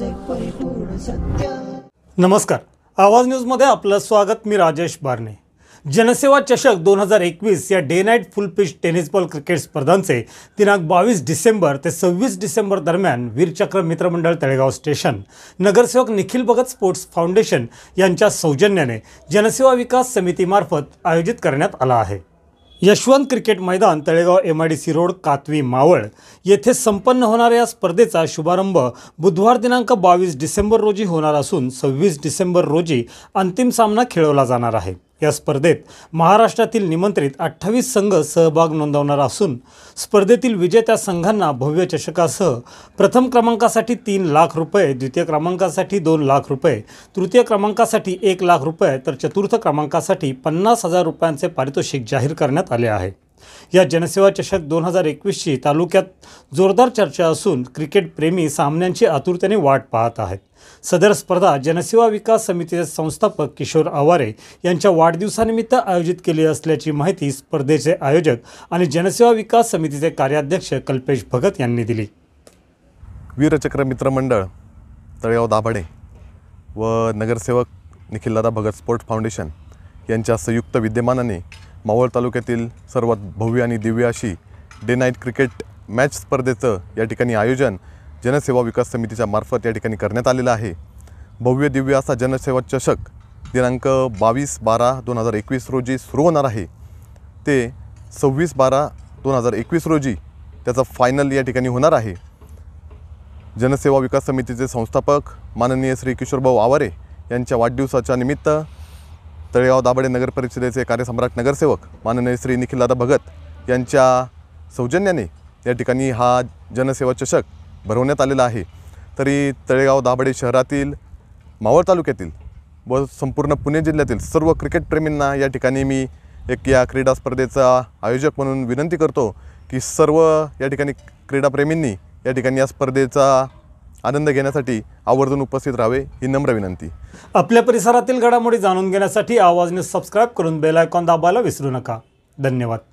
सत्य नमस्कार आवाज न्यूजमध्ये आपलं स्वागत मी राजेश बारणे जनसेवा चषक दोन हजार एकवीस या day night full pitch tennis ball cricket स्पर्धांचे दिनांक बावीस डिसेंबर ते सव्वीस डिसेंबर दरम्यान वीरचक्र मित्रमंडळ तळेगाव स्टेशन नगरसेवक निखिल भगत स्पोर्ट्स फाउंडेशन यांच्या सौजन्याने जनसेवा विकास समितीमार्फत आयोजित करण्यात आला आहे यशवंत क्रिकेट मैदान Talegaon M I D C road Katvi Maval येथे संपन्न होणाऱ्या या स्पर्धेचा शुभारंभ बुधवार दिनांक बावीस डिसेंबर रोजी होणार असून सव्वीस डिसेंबर रोजी अंतिम सामना खेळवला जाणार आहे या स्पर्धेत महाराष्ट्रातील निमंत्रित अठ्ठावीस संघ सहभाग नोंदवणार असून स्पर्धेतील विजेत्या संघांना भव्य चषकासह प्रथम क्रमांकासाठी तीन लाख रुपये द्वितीय क्रमांकासाठी दोन लाख रुपये तृतीय क्रमांकासाठी एक लाख रुपये तर चतुर्थ क्रमांकासाठी पन्नास हजार रुपयांचे पारितोषिक जाहीर करण्यात आले आहे या जनसेवा चषक दोन हजार एकवीसची तालुक्यात जोरदार चर्चा असून क्रिकेटप्रेमी सामन्यांची आतुरतेने वाट पाहत आहेत सदर स्पर्धा जनसेवा विकास समितीचे संस्थापक किशोर आवारे यांच्या वाढदिवसानिमित्त आयोजित केली असल्याची माहिती स्पर्धेचे आयोजक आणि जनसेवा विकास समितीचे कार्याध्यक्ष कल्पेश भगत यांनी दिली वीरचक्र मित्रमंडळ तळेव दाभाडे व नगरसेवक निखिलदादा भगत स्पोर्ट फाउंडेशन यांच्या संयुक्त विद्यमानाने मावळ तालुक्यातील सर्वात भव्य आणि दिव्य अशी डे नाईट क्रिकेट मॅच स्पर्धेचं या ठिकाणी आयोजन जनसेवा विकास समितीच्या मार्फत या ठिकाणी करण्यात आलेलं आहे भव्य दिव्य असा जनसेवा चषक दिनांक बावीस बारा दोन हजार एकवीस रोजी सुरू होणार आहे ते सव्वीस बारा दोन हजार एकवीस रोजी त्याचा फायनल या ठिकाणी होणार आहे जनसेवा विकास समितीचे संस्थापक माननीय श्री किशोरभाऊ आवारे यांच्या वाढदिवसाच्या निमित्त तळेगाव दाभडे नगर परिषदेचे कार्यसम्राट नगरसेवक माननीय श्री निखिलदादा भगत यांच्या सौजन्याने या ठिकाणी हा जनसेवा चषक भरवण्यात आलेला आहे तरी तळेगाव दाभडे शहरातील मावळ तालुक्यातील व संपूर्ण पुणे जिल्ह्यातील सर्व क्रिकेटप्रेमींना या ठिकाणी मी एक या क्रीडा स्पर्धेचा आयोजक म्हणून विनंती करतो की सर्व या ठिकाणी क्रीडाप्रेमींनी या ठिकाणी या स्पर्धेचा आनंद घेण्यासाठी आवर्जून उपस्थित राहावे ही नम्र विनंती आपल्या परिसरातील घडामोडी जाणून घेण्यासाठी आवाजने सबस्क्राईब करून बेलायकॉन दाबायला विसरू नका धन्यवाद